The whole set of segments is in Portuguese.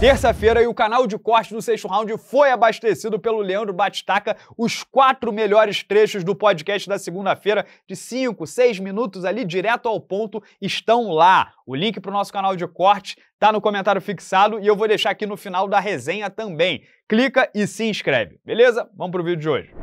Terça-feira, e o canal de corte do sexto round foi abastecido pelo Leandro Batistaca, os quatro melhores trechos do podcast da segunda-feira, de cinco, seis minutos ali, direto ao ponto, estão lá. O link para o nosso canal de corte está no comentário fixado e eu vou deixar aqui no final da resenha também. Clica e se inscreve, beleza? Vamos para o vídeo de hoje.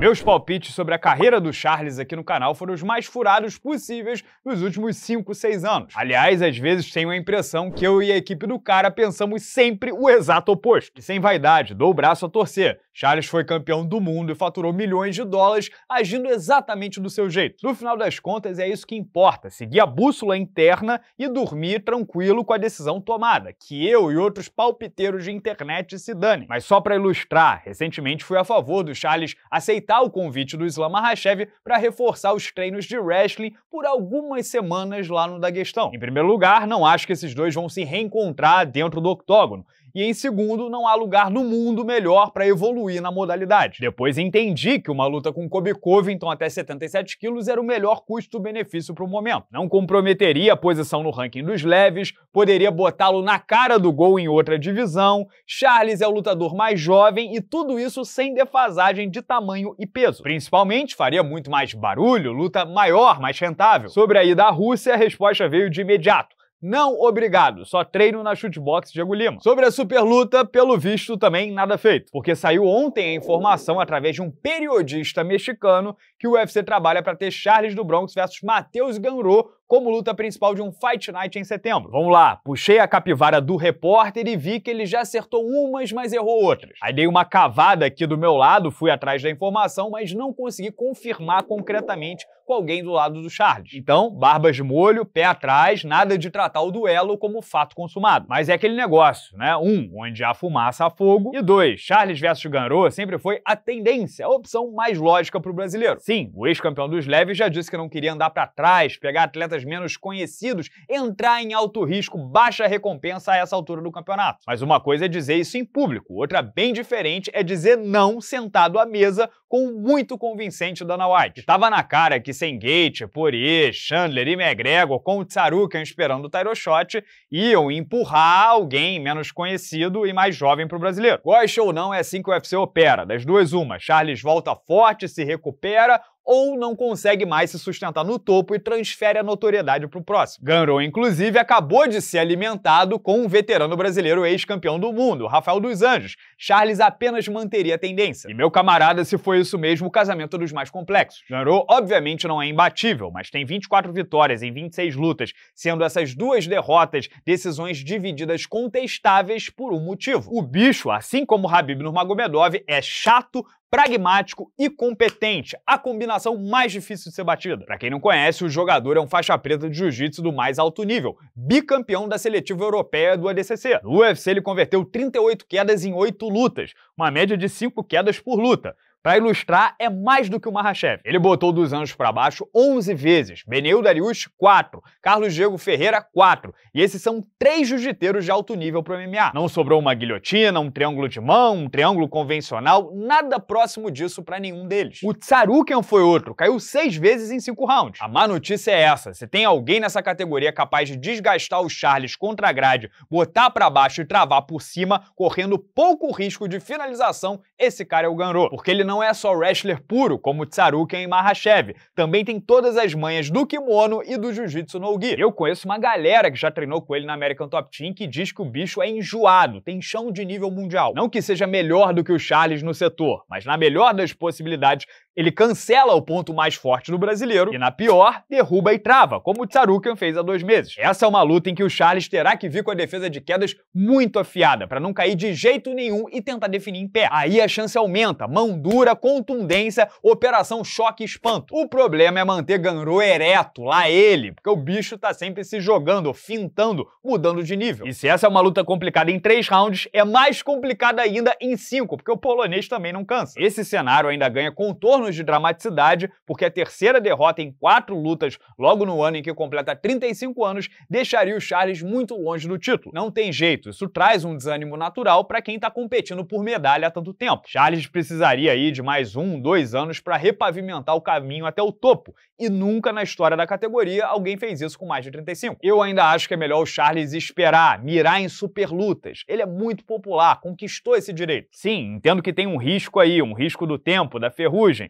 Meus palpites sobre a carreira do Charles aqui no canal foram os mais furados possíveis nos últimos 5, 6 anos. Aliás, às vezes tenho a impressão que eu e a equipe do cara pensamos sempre o exato oposto. E sem vaidade, dou o braço a torcer. Charles foi campeão do mundo e faturou milhões de dólares agindo exatamente do seu jeito. No final das contas, é isso que importa: seguir a bússola interna e dormir tranquilo com a decisão tomada, que eu e outros palpiteiros de internet se danem. Mas só para ilustrar, recentemente fui a favor do Charles aceitar aceitar o convite do Islam Makhachev para reforçar os treinos de wrestling por algumas semanas lá no Daguestão. Em primeiro lugar, não acho que esses dois vão se reencontrar dentro do octógono. E em segundo, não há lugar no mundo melhor para evoluir na modalidade. Depois entendi que uma luta com Kobikov, então até 77 quilos, era o melhor custo-benefício para o momento. Não comprometeria a posição no ranking dos leves, poderia botá-lo na cara do gol em outra divisão, Charles é o lutador mais jovem e tudo isso sem defasagem de tamanho e peso. Principalmente faria muito mais barulho, luta maior, mais rentável. Sobre a ida à Rússia, a resposta veio de imediato. Não, obrigado. Só treino na shootbox Diego Lima. Sobre a super luta, pelo visto também nada feito, porque saiu ontem a informação através de um periodista mexicano que o UFC trabalha para ter Charles do Bronx versus Matheus Ganro como luta principal de um Fight Night em setembro. Vamos lá, puxei a capivara do repórter e vi que ele já acertou umas, mas errou outras. Aí dei uma cavada aqui do meu lado, fui atrás da informação, mas não consegui confirmar concretamente com alguém do lado do Charles. Então, barbas de molho, pé atrás, nada de tratar o duelo como fato consumado. Mas é aquele negócio, né? Um, onde há fumaça, há fogo. E dois, Charles versus Ganro sempre foi a tendência, a opção mais lógica para o brasileiro. Sim, o ex-campeão dos leves já disse que não queria andar para trás, pegar atletas menos conhecidos, entrar em alto risco, baixa recompensa a essa altura do campeonato. Mas uma coisa é dizer isso em público, outra bem diferente é dizer não sentado à mesa com muito convincente o Dana White. Tava na cara que sem Gate, Poirier, Chandler e McGregor, com o Tsarukan esperando o Tyro Shot, iam empurrar alguém menos conhecido e mais jovem pro brasileiro. Goste ou não, é assim que o UFC opera. Das duas, uma. Charles volta forte, se recupera, ou não consegue mais se sustentar no topo e transfere a notoriedade para o próximo. Ganron, inclusive, acabou de ser alimentado com um veterano brasileiro ex-campeão do mundo, Rafael dos Anjos. Charles apenas manteria a tendência. E meu camarada, se foi isso mesmo o casamento dos mais complexos. Janot, obviamente, não é imbatível, mas tem 24 vitórias em 26 lutas, sendo essas duas derrotas decisões divididas contestáveis por um motivo. O bicho, assim como Habib Nurmagomedov, é chato, pragmático e competente, a combinação mais difícil de ser batida. Para quem não conhece, o jogador é um faixa preta de jiu-jitsu do mais alto nível, bicampeão da seletiva europeia do ADCC. No UFC ele converteu 38 quedas em 8 lutas, uma média de 5 quedas por luta. Para ilustrar, é mais do que o Mahashev. Ele botou dos anjos para baixo 11 vezes, Beneu Darius 4, Carlos Diego Ferreira 4, e esses são três jiu-jiteiros de alto nível para MMA. Não sobrou uma guilhotina, um triângulo de mão, um triângulo convencional, nada próximo disso para nenhum deles. O Tsaruken foi outro, caiu seis vezes em cinco rounds. A má notícia é essa, se tem alguém nessa categoria capaz de desgastar o Charles contra a grade, botar para baixo e travar por cima, correndo pouco risco de finalização, esse cara é o Ganro, porque ele não é só wrestler puro, como Tsaruken e Mahashev. Também tem todas as manhas do kimono e do jiu-jitsu no gi. Eu conheço uma galera que já treinou com ele na American Top Team que diz que o bicho é enjoado, tem chão de nível mundial. Não que seja melhor do que o Charles no setor, mas na melhor das possibilidades ele cancela o ponto mais forte do brasileiro e, na pior, derruba e trava, como o Tsarukian fez há dois meses. Essa é uma luta em que o Charles terá que vir com a defesa de quedas muito afiada, para não cair de jeito nenhum e tentar definir em pé. Aí a chance aumenta, mão dura, contundência, operação choque e espanto. O problema é manter Ganro ereto, lá ele, porque o bicho tá sempre se jogando, fintando, mudando de nível. E se essa é uma luta complicada em três rounds, é mais complicada ainda em cinco, porque o polonês também não cansa. Esse cenário ainda ganha contorno bônus de dramaticidade, porque a terceira derrota em quatro lutas logo no ano em que completa 35 anos deixaria o Charles muito longe do título. Não tem jeito, isso traz um desânimo natural para quem está competindo por medalha há tanto tempo. Charles precisaria aí de mais um, dois anos para repavimentar o caminho até o topo, e nunca na história da categoria alguém fez isso com mais de 35. Eu ainda acho que é melhor o Charles esperar, mirar em superlutas. Ele é muito popular, conquistou esse direito. Sim, entendo que tem um risco aí, um risco do tempo, da ferrugem,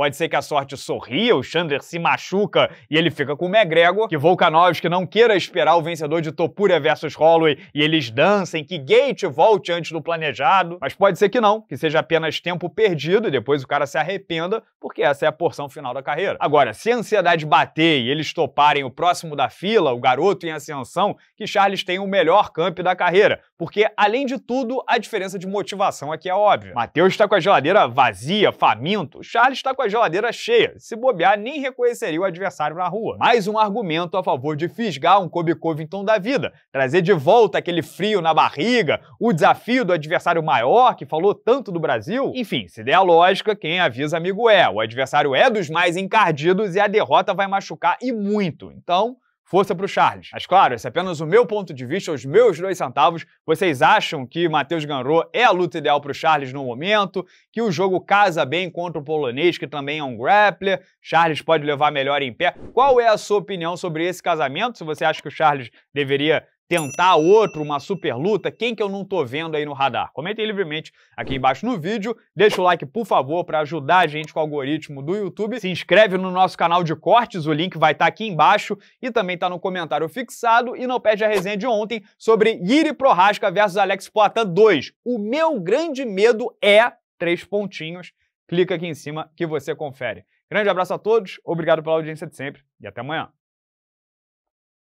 Pode ser que a sorte sorria, o Chandler se machuca e ele fica com o McGregor, que Volkanovski não queira esperar o vencedor de Topuria versus Holloway e eles dancem, que Gate volte antes do planejado. Mas pode ser que não, que seja apenas tempo perdido e depois o cara se arrependa, porque essa é a porção final da carreira. Agora, se a ansiedade bater e eles toparem o próximo da fila, o garoto em ascensão, que Charles tem o melhor camp da carreira, porque além de tudo, a diferença de motivação aqui é óbvia. Matheus está com a geladeira vazia, faminto, Charles está com a geladeira cheia, se bobear nem reconheceria o adversário na rua. Mais um argumento a favor de fisgar um Kobe Covington da vida, trazer de volta aquele frio na barriga, o desafio do adversário maior que falou tanto do Brasil. Enfim, se der a lógica, quem avisa amigo é, o adversário é dos mais encardidos e a derrota vai machucar e muito. Então, força para o Charles. Mas claro, esse é apenas o meu ponto de vista, os meus dois centavos. Vocês acham que Matheus Ganrou é a luta ideal para o Charles no momento? Que o jogo casa bem contra o polonês, que também é um grappler? Charles pode levar melhor em pé? Qual é a sua opinião sobre esse casamento? Se você acha que o Charles deveria tentar outro, uma super luta? Quem que eu não tô vendo aí no radar? Comentem livremente aqui embaixo no vídeo. Deixa o like, por favor, para ajudar a gente com o algoritmo do YouTube. Se inscreve no nosso canal de cortes, o link vai estar tá aqui embaixo e também tá no comentário fixado. E não perde a resenha de ontem sobre Yuri Prohaska versus Alex Poitin 2. O meu grande medo é três pontinhos. Clica aqui em cima que você confere. Grande abraço a todos, obrigado pela audiência de sempre e até amanhã.